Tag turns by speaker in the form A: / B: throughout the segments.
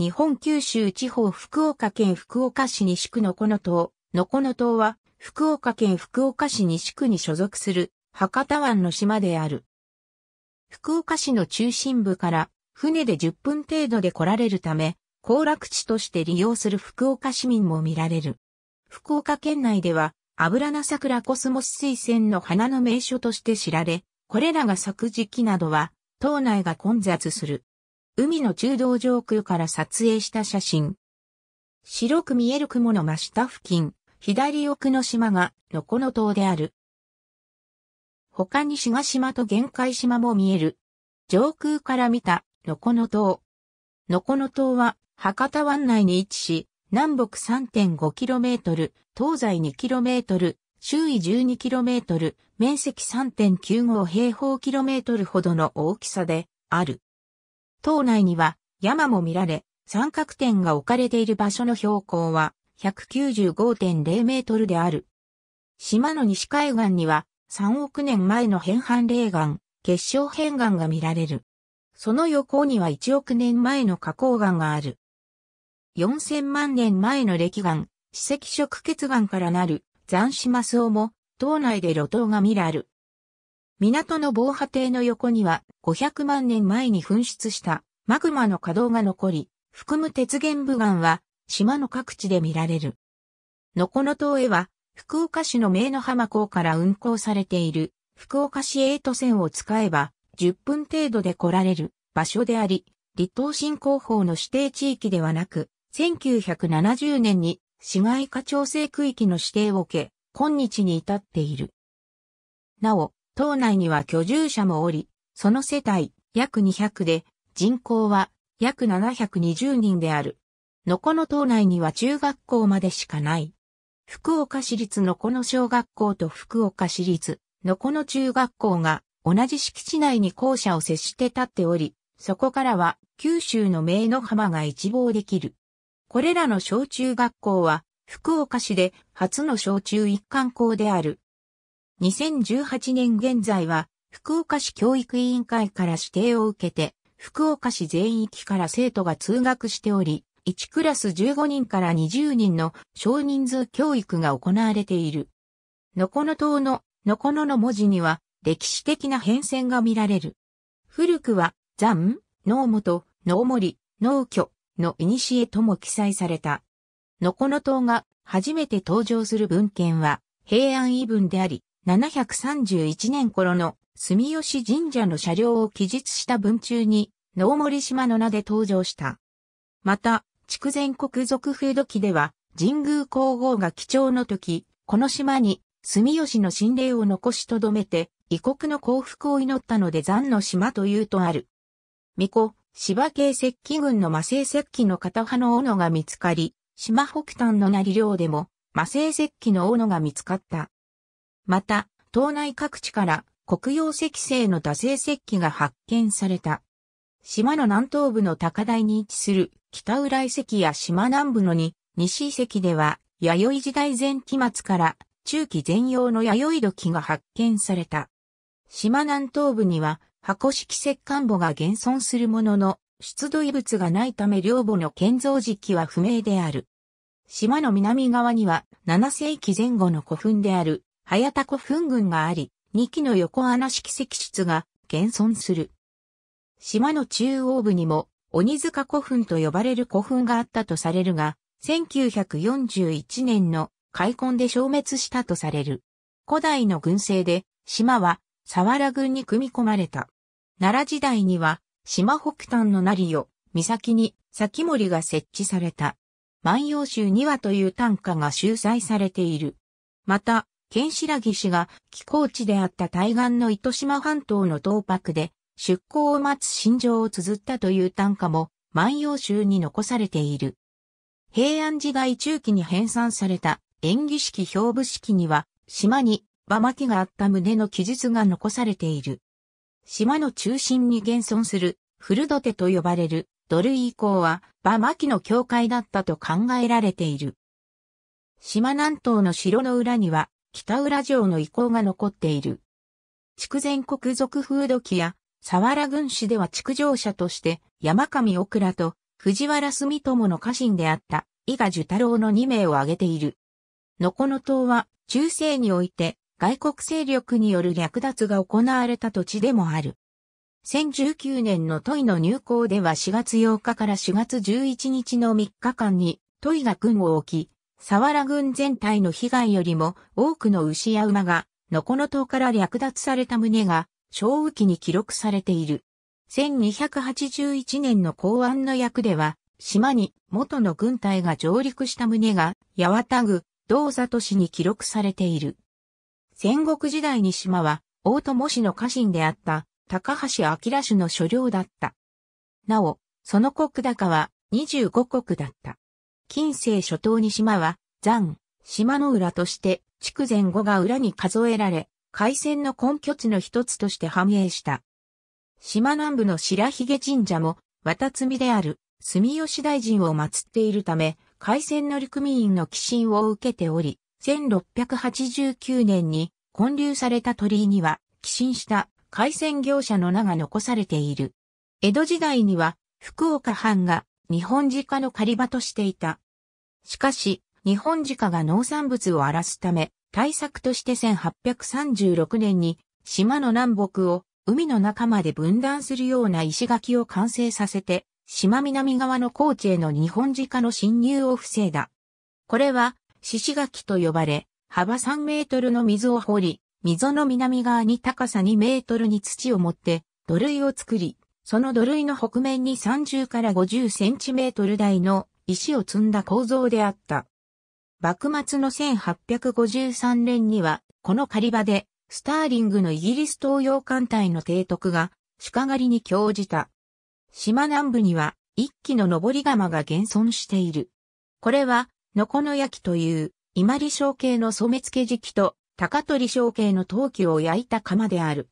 A: 日本九州地方福岡県福岡市西区のこの島、のこの島は、福岡県福岡市西区に所属する、博多湾の島である。福岡市の中心部から、船で10分程度で来られるため、行楽地として利用する福岡市民も見られる。福岡県内では、油菜桜コスモス水仙の花の名所として知られ、これらが咲く時期などは、島内が混雑する。海の中道上空から撮影した写真。白く見える雲の真下付近、左奥の島が、のこの島である。他に志賀島と玄海島も見える。上空から見た、のこの島。のこの島は、博多湾内に位置し、南北 3.5km、東西 2km、周囲 12km、面積3.95平方キロメートルほどの大きさである。島内には山も見られ、三角点が置かれている場所の標高は195.0メートルである。島の西海岸には3億年前の変半霊岩、結晶変岩が見られる。その横には1億年前の花崗岩がある。4000万年前の歴岩、史跡色血岩からなる残島層も、島内で露頭が見られる。港の防波堤の横には500万年前に噴出したマグマの稼働が残り、含む鉄原部岩は島の各地で見られる。のこの島へは福岡市の名の浜港から運航されている福岡市エイト線を使えば10分程度で来られる場所であり、離島振興法の指定地域ではなく、1970年に市街化調整区域の指定を受け、今日に至っている。なお、島内には居住者もおり、その世帯約200で人口は約720人である。のこの島内には中学校までしかない。福岡市立のこの小学校と福岡市立のこの中学校が同じ敷地内に校舎を接して立っており、そこからは九州の名の浜が一望できる。これらの小中学校は福岡市で初の小中一貫校である。2018年現在は、福岡市教育委員会から指定を受けて、福岡市全域から生徒が通学しており、1クラス15人から20人の少人数教育が行われている。のこの島の、のこのの文字には、歴史的な変遷が見られる。古くは、残、農元、農森、農居の古とも記載された。のこの島が初めて登場する文献は、平安異文であり、731年頃の住吉神社の車両を記述した文中に、能森島の名で登場した。また、筑前国属風土記では、神宮皇后が貴重の時、この島に住吉の神霊を残しとどめて、異国の幸福を祈ったので残の島というとある。巫女、芝系石器群の魔性石器の片刃の斧が見つかり、島北端の成領でも魔性石器の斧が見つかった。また、島内各地から黒曜石製の多製石器が発見された。島の南東部の高台に位置する北浦遺跡や島南部のに西遺跡では弥生時代前期末から中期前用の弥生土器が発見された。島南東部には箱式石棺墓が現存するものの出土遺物がないため両母の建造時期は不明である。島の南側には7世紀前後の古墳である早田古墳群があり、2基の横穴式石室が現存する。島の中央部にも、鬼塚古墳と呼ばれる古墳があったとされるが、1941年の開墾で消滅したとされる。古代の群生で、島は、佐原群に組み込まれた。奈良時代には、島北端の成与、岬に、先森が設置された。万葉集にはという短歌が収載されている。また、ケンシラギ氏が寄港地であった対岸の糸島半島の東泊で出港を待つ心情を綴ったという短歌も万葉集に残されている。平安時代中期に編纂された演技式表部式には島に馬巻があった胸の記述が残されている。島の中心に現存する古土手と呼ばれる土塁以降は馬巻の境界だったと考えられている。島南東の城の裏には北浦城の遺構が残っている。筑前国属風土記や、佐原軍師では築城者として、山上奥良と藤原住友の家臣であった、伊賀寿太郎の2名を挙げている。のこの島は、中世において、外国勢力による略奪が行われた土地でもある。1019年のトイの入港では4月8日から4月11日の3日間に、トイが軍を置き、沢原軍郡全体の被害よりも多くの牛や馬が、のこの島から略奪された旨が、小雨期に記録されている。1281年の公安の役では、島に元の軍隊が上陸した旨が、八幡郡、道里市に記録されている。戦国時代に島は、大友氏の家臣であった、高橋明氏の所領だった。なお、その国高は25国だった。近世初頭に島は、残、島の浦として、筑前後が裏に数えられ、海戦の根拠地の一つとして繁栄した。島南部の白髭神社も、渡積である、住吉大臣を祀っているため、海戦の陸民員の寄進を受けており、1689年に建立された鳥居には、寄進した海戦業者の名が残されている。江戸時代には、福岡藩が日本自家の狩り場としていた。しかし、日本自家が農産物を荒らすため、対策として1836年に島の南北を海の中まで分断するような石垣を完成させて、島南側の高知への日本自家の侵入を防いだ。これは、獅子垣と呼ばれ、幅3メートルの溝を掘り、溝の南側に高さ2メートルに土を持って、土塁を作り、その土塁の北面に30から50センチメートル台の石を積んだ構造であった。幕末の1853年には、この狩り場で、スターリングのイギリス東洋艦隊の提督が、鹿狩りに興じた。島南部には、一機の登り窯が現存している。これは、のこの焼きという、伊万里小系の染付時期と、高取小系の陶器を焼いた窯である。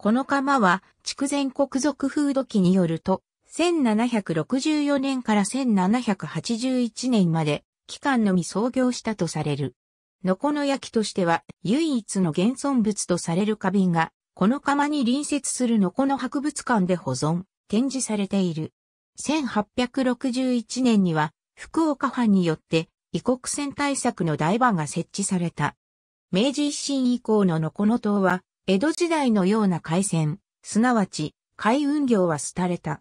A: この釜は、筑前国賊風土記によると、1764年から1781年まで、期間のみ創業したとされる。のこの焼きとしては、唯一の現存物とされる花瓶が、この釜に隣接するのこの博物館で保存、展示されている。1861年には、福岡藩によって、異国船対策の台場が設置された。明治維新以降ののこの島は、江戸時代のような海戦、すなわち海運業は廃れた。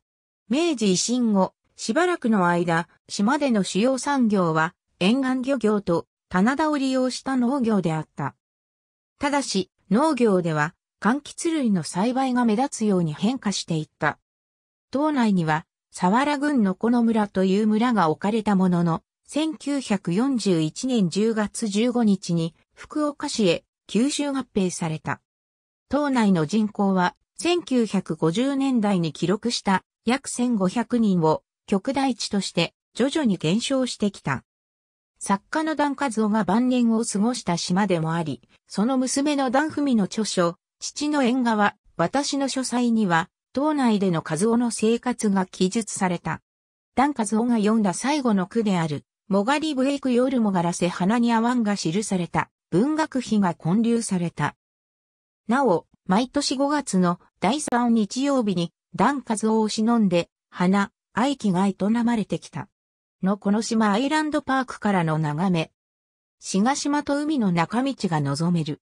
A: 明治維新後、しばらくの間、島での主要産業は沿岸漁業と棚田を利用した農業であった。ただし、農業では柑橘類の栽培が目立つように変化していった。島内には、佐原郡のこの村という村が置かれたものの、1941年10月15日に福岡市へ吸収合併された。島内の人口は1950年代に記録した約1500人を極大地として徐々に減少してきた。作家の段和夫が晩年を過ごした島でもあり、その娘の段文の著書、父の縁側、私の書斎には、島内での和夫の生活が記述された。段和夫が読んだ最後の句である、もがりブエイク夜もがらせ花にあわんが記された、文学碑が混流された。なお、毎年5月の第3日曜日に、段数を忍んで、花、愛機が営まれてきた。のこの島アイランドパークからの眺め。志賀島と海の中道が望める。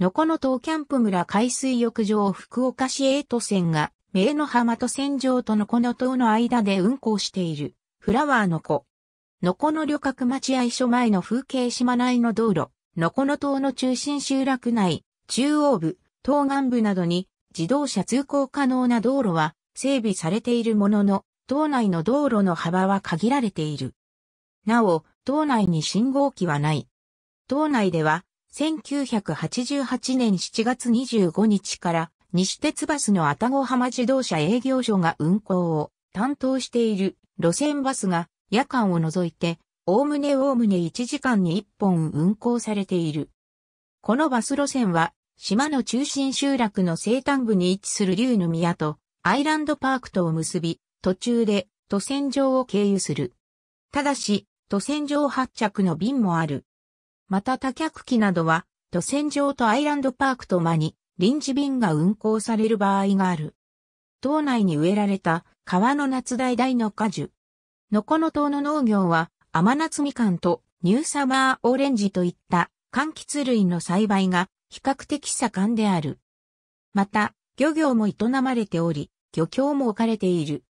A: のこの島キャンプ村海水浴場福岡市エイト線が、名の浜と線上とのこの島の間で運行している、フラワーの子。のこの旅客待合所前の風景島内の道路、のこの島の中心集落内、中央部、東岸部などに自動車通行可能な道路は整備されているものの、島内の道路の幅は限られている。なお、島内に信号機はない。島内では、1988年7月25日から西鉄バスの愛宕浜自動車営業所が運行を担当している路線バスが夜間を除いて、おおむねおおむね1時間に1本運行されている。このバス路線は島の中心集落の西端部に位置する竜の宮とアイランドパークとを結び、途中で渡船場を経由する。ただし、渡船場発着の便もある。また多客機などは、渡船場とアイランドパークと間に臨時便が運行される場合がある。島内に植えられた川の夏代大の果樹。のこの島の農業は甘夏みかんとニューサマーオレンジといった柑橘類の栽培が比較的盛んである。また、漁業も営まれており、漁協も置かれている。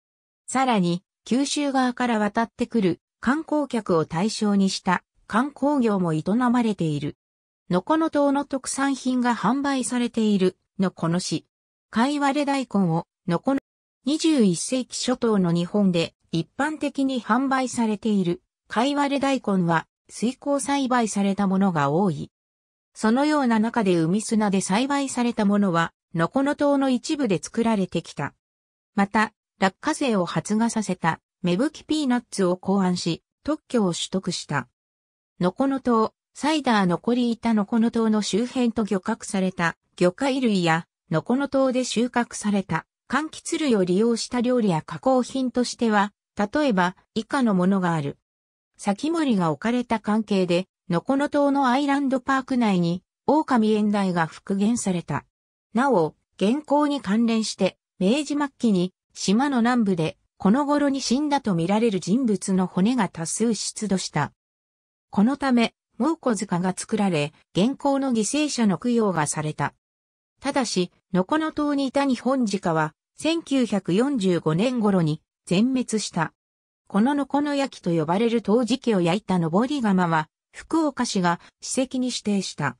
A: さらに、九州側から渡ってくる観光客を対象にした観光業も営まれている。のこの島の特産品が販売されている、のこの市。貝割れ大根を、のこの、21世紀初頭の日本で一般的に販売されている、貝割れ大根は、水耕栽培されたものが多い。そのような中で海砂で栽培されたものは、ノコノ島の一部で作られてきた。また、落花生を発芽させた、芽吹きピーナッツを考案し、特許を取得した。ノコノ島、サイダー残りいたノコノ島の周辺と漁獲された魚介類や、ノコノ島で収穫された柑橘類を利用した料理や加工品としては、例えば以下のものがある。先森が置かれた関係で、のこの島のアイランドパーク内に、狼園台が復元された。なお、現行に関連して、明治末期に、島の南部で、この頃に死んだと見られる人物の骨が多数出土した。このため、猛虎塚が作られ、現行の犠牲者の供養がされた。ただし、のこの島にいた日本鹿は、1945年頃に全滅した。こののこの焼きと呼ばれる陶磁器を焼いたぼり窯は、福岡市が史跡に指定した。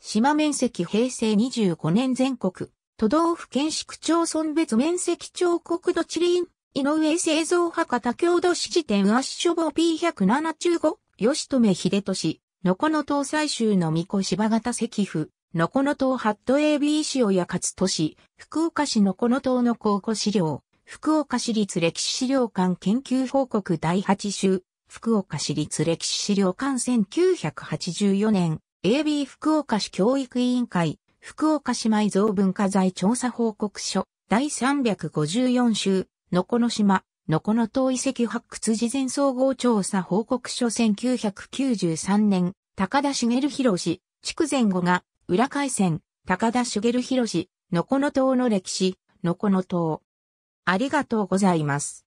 A: 島面積平成25年全国、都道府県市区町村別面積彫刻土地林、井上製造博多郷土史事典足書房 P175、吉留秀俊、のこの島最終の巫女柴型石府、のこの島ハット AB 市親勝都市、福岡市のこの島の考古資料、福岡市立歴史資料館研究報告第8集、福岡市立歴史資料館1984年、AB 福岡市教育委員会、福岡市埋蔵文化財調査報告書、第354週、のこの島、のこの島遺跡発掘事前総合調査報告書1993年、高田茂博氏、筑前後が、裏海戦、高田茂博氏、のこの島の歴史、のこの島。ありがとうございます。